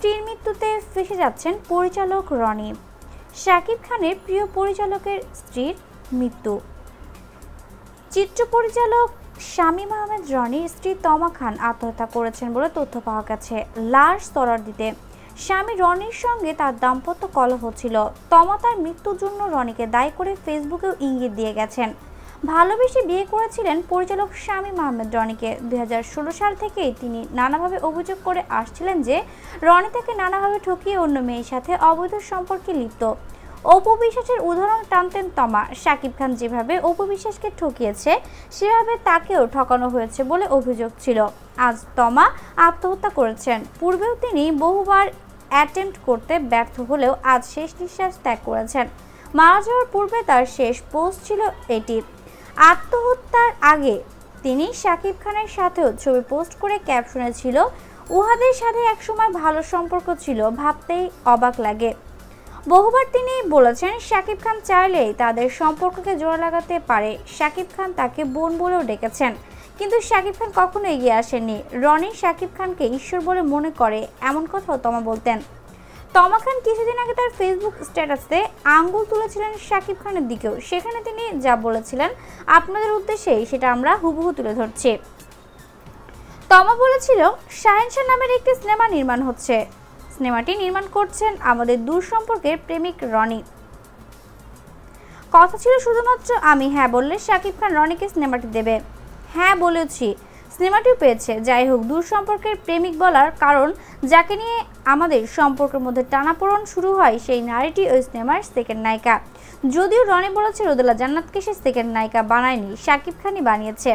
স্ত্রীর মৃত্যুতে ফেসে যাচ্ছেন পরিচালক রনি শাকিব খানের প্রিয় পরিচালকের স্ত্রীর মৃত্যু চিত্র পরিচালক শামীম আহমেদ রনির স্ত্রী তমা খান আত্মহত্যা করেছেন বলে তথ্য পাওয়া গেছে লাশ তরার দিতে স্বামী রনির সঙ্গে তার দাম্পত্য কলহ ছিল তমা তার মৃত্যুর জন্য রনিকে দায়ী করে ফেসবুকেও ইঙ্গিত দিয়ে গেছেন ভালোবেসে বিয়ে করেছিলেন পরিচালক শামীম আহমেদ রনিকে দুই সাল থেকেই তিনি নানাভাবে অভিযোগ করে আসছিলেন যে রনি তাকে নানাভাবে ঠকিয়ে অন্য মেয়ের সাথে অবৈধ সম্পর্কে লিপ্ত অপবিশ্বাসের উদাহরণ টানতেন তমা শাকিব খান যেভাবে অপবিশ্বাসকে ঠকিয়েছে সেভাবে তাকেও ঠকানো হয়েছে বলে অভিযোগ ছিল আজ তমা আত্মহত্যা করেছেন পূর্বেও তিনি বহুবার অ্যাটেম্প্ট করতে ব্যর্থ হলেও আজ শেষ নিঃশ্বাস ত্যাগ করেছেন মারা যাওয়ার পূর্বে তার শেষ পোস্ট ছিল এটি আত্মহত্যার আগে তিনি শাকিব খানের সাথেও ছবি পোস্ট করে ক্যাপশনে ছিল উহাদের সাথে একসময় ভালো সম্পর্ক ছিল ভাবতেই অবাক লাগে বহুবার তিনি বলেছেন শাকিব খান চাইলেই তাদের সম্পর্ককে জোর লাগাতে পারে শাকিব খান তাকে বোন বলেও ডেকেছেন কিন্তু শাকিব খান কখনো এগিয়ে আসেননি রনি শাকিব খানকে ঈশ্বর বলে মনে করে এমন কথাও তমা বলতেন তমা খান কিছুদিন আগে তার ফেসবুক স্ট্যাটাসে আঙ্গুল তুলেছিলেন শাকিব খানের দিকেও সেখানে তিনি যা বলেছিলেন আপনাদের উদ্দেশ্যেই সেটা আমরা হুবহু তুলে ধরছি তমা বলেছিল শাহেনশা নামের একটি সিনেমা নির্মাণ হচ্ছে সিনেমাটি নির্মাণ করছেন আমাদের দূর সম্পর্কের প্রেমিক রনি কথা ছিল শুধুমাত্র আমি হ্যাঁ বললে শাকিব খান রনিকে সিনেমাটি দেবে হ্যাঁ বলেছি সিনেমাটিও পেয়েছে যাই হোক দূর সম্পর্কের প্রেমিক বলার কারণ যাকে নিয়ে আমাদের সম্পর্কের মধ্যে টানাপোড়ন শুরু হয় সেই নারীটি ওই সিনেমার সেকেন্ড নায়িকা যদিও রনি বলেছে রোদেলা জান্নাতকে সে সেকেন্ড নায়িকা বানায়নি শাকিব খানই বানিয়েছে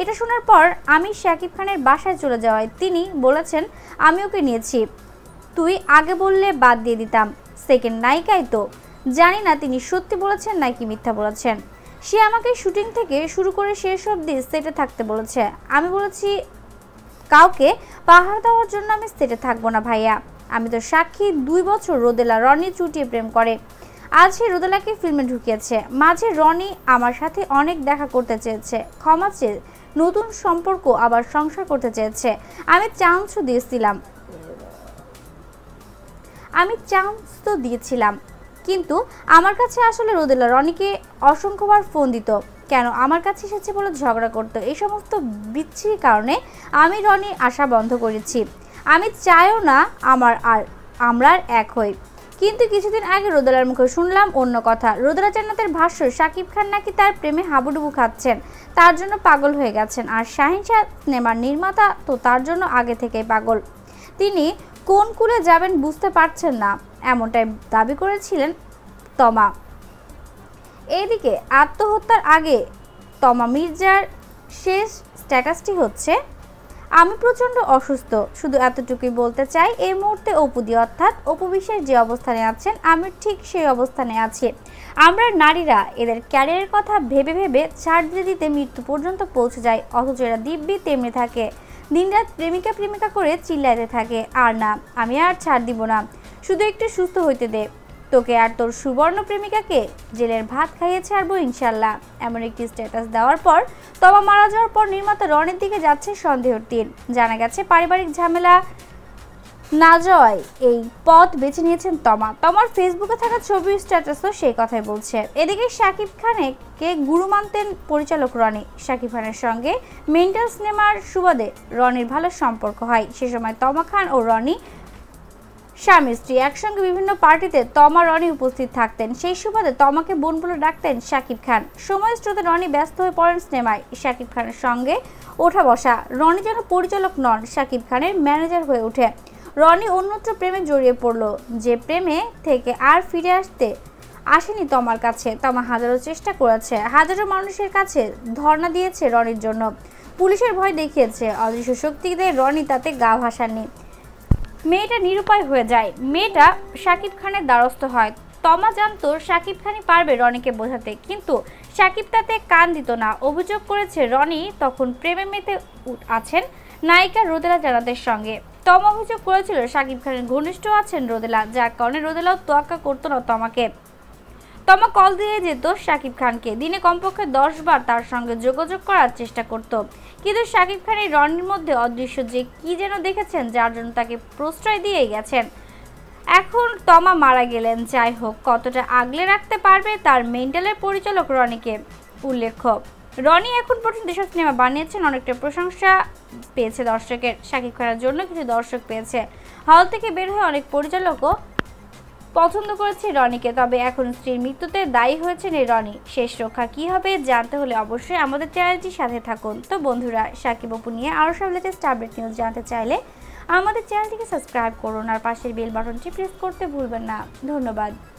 এটা শোনার পর আমি শাকিব খানের বাসায় চলে যাওয়ায় তিনি বলেছেন আমি ওকে নিয়েছি তুই আগে বললে বাদ দিয়ে দিতাম সেকেন্ড নায়িকাই তো জানি না তিনি সত্যি বলেছেন নাকি মিথ্যা বলেছেন সে আমাকে শুটিং থেকে শুরু করে শেষ অবধি সেটে থাকতে বলেছে আমি বলেছি কাউকে পাহাড় দেওয়ার জন্য আমি সেটে থাকবো না ভাইয়া আমি তো সাক্ষী দুই বছর রোদেলা রনি চুটিয়ে প্রেম করে আজ সে রোদেলাকে ফিল্মে ঢুকিয়েছে মাঝে রনি আমার সাথে অনেক দেখা করতে চেয়েছে ক্ষমা চেয়ে নতুন সম্পর্ক আবার সংসার করতে চেয়েছে আমি চান্সও দিয়েছিলাম আমি চান্স তো দিয়েছিলাম কিন্তু আমার কাছে আসলে রোদেলা রনিকে অসংখ্যবার ফোন দিত কেন আমার কাছে এসেছে বলে ঝগড়া করতো এই সমস্ত বিচ্ছির কারণে আমি রনি আসা বন্ধ করেছি আমি চাইও না আমার আর আমরা আর এক হই কিন্তু কিছুদিন আগে রোদেলার মুখে শুনলাম অন্য কথা রোদেলা জান্নাতের ভাষ্য শাকিব খান নাকি তার প্রেমে হাবুডুবু খাচ্ছেন তার জন্য পাগল হয়ে গেছেন আর শাহিন শাহ সিনেমার নির্মাতা তো তার জন্য আগে থেকেই পাগল তিনি কোন কুলে যাবেন বুঝতে পারছেন না এমনটাই দাবি করেছিলেন তমা এদিকে আত্মহত্যার আগে তমা মির্জার শেষ স্ট্যাটাসটি হচ্ছে আমি প্রচণ্ড অসুস্থ শুধু এতটুকুই বলতে চাই এই মুহূর্তে অপুদি অর্থাৎ বিশ্বের যে অবস্থানে আছেন আমি ঠিক সেই অবস্থানে আছি আমরা নারীরা এদের ক্যারিয়ারের কথা ভেবে ভেবে ছাড় দিতে মৃত্যু পর্যন্ত পৌঁছে যায় অথচ এরা দিব্যি তেমনি থাকে দিনরাত প্রেমিকা প্রেমিকা করে চিল্লাইতে থাকে আর না আমি আর ছাড় দিব না শুধু একটু সুস্থ হইতে দে তোকে আর তোর সুবর্ণ প্রেমিকাকে জেলের ভাত খাইয়েছে আর ছাড়বো ইনশাল্লাহ এমন একটি স্ট্যাটাস দেওয়ার পর তবা মারা যাওয়ার পর নির্মাতা রনের দিকে যাচ্ছে সন্দেহর তীর জানা গেছে পারিবারিক ঝামেলা না যাওয়ায় এই পথ বেছে নিয়েছেন তমা তমার ফেসবুকে থাকা ছবির স্ট্যাটাসও সেই কথাই বলছে এদিকে শাকিব খানে কে গুরু মানতেন পরিচালক রনি শাকিব খানের সঙ্গে মেন্টাল সিনেমার সুবাদে রনির ভালো সম্পর্ক হয় সে সময় তমা খান ও রনি স্বামী স্ত্রী একসঙ্গে বিভিন্ন পার্টিতে তমা রনি উপস্থিত থাকতেন সেই সুবাদে তমাকে বোন বলে ডাকতেন শাকিব খান সময় স্রোতে রনি ব্যস্ত হয়ে পড়েন সিনেমায় শাকিব খানের সঙ্গে ওঠা বসা রনি যেন পরিচালক নন শাকিব খানের ম্যানেজার হয়ে ওঠে রনি অন্যত্র প্রেমে জড়িয়ে পড়ল যে প্রেমে থেকে আর ফিরে আসতে আসেনি তমার কাছে তমা হাজারো চেষ্টা করেছে হাজারো মানুষের কাছে ধর্ণা দিয়েছে রনির জন্য পুলিশের ভয় দেখিয়েছে অদৃশ্য শক্তিদের রনি তাতে গা ভাসাননি মেয়েটা নিরুপায় হয়ে যায় মেয়েটা শাকিব খানের দ্বারস্থ হয় তমা জানতো শাকিব খানই পারবে রনিকে বোঝাতে কিন্তু শাকিব তাতে কান দিত না অভিযোগ করেছে রনি তখন প্রেমে মেতে আছেন নায়িকা রোদেলা জানাতের সঙ্গে তমা অভিযোগ করেছিল শাকিব খানের ঘনিষ্ঠ আছেন রোদেলা যার কারণে রোদেলাও তোয়াক্কা করতো না তমাকে তমা কল দিয়ে যেত শাকিব খানকে দিনে কমপক্ষে দশ বার তার সঙ্গে যোগাযোগ করার চেষ্টা করত কিন্তু শাকিব খান এই রনির মধ্যে অদৃশ্য যে কি যেন দেখেছেন যার জন্য তাকে প্রশ্রয় দিয়ে গেছেন এখন তমা মারা গেলেন যাই হোক কতটা আগলে রাখতে পারবে তার মেন্টালের পরিচালক রনিকে উল্লেখ্য রনি এখন পর্যন্ত যেসব সিনেমা বানিয়েছেন অনেকটা প্রশংসা পেয়েছে দর্শকের শাকিব খানের জন্য কিছু দর্শক পেয়েছে হল থেকে বের হয়ে অনেক পরিচালকও পছন্দ করেছি রনিকে তবে এখন স্ত্রীর মৃত্যুতে দায়ী হয়েছেন এই রনি শেষ রক্ষা কী হবে জানতে হলে অবশ্যই আমাদের চ্যানেলটির সাথে থাকুন তো বন্ধুরা সাকিব অপু নিয়ে আরও সব লেটেস্ট আপডেট নিউজ জানতে চাইলে আমাদের চ্যানেলটিকে সাবস্ক্রাইব করুন আর পাশের বেল বাটনটি প্রেস করতে ভুলবেন না ধন্যবাদ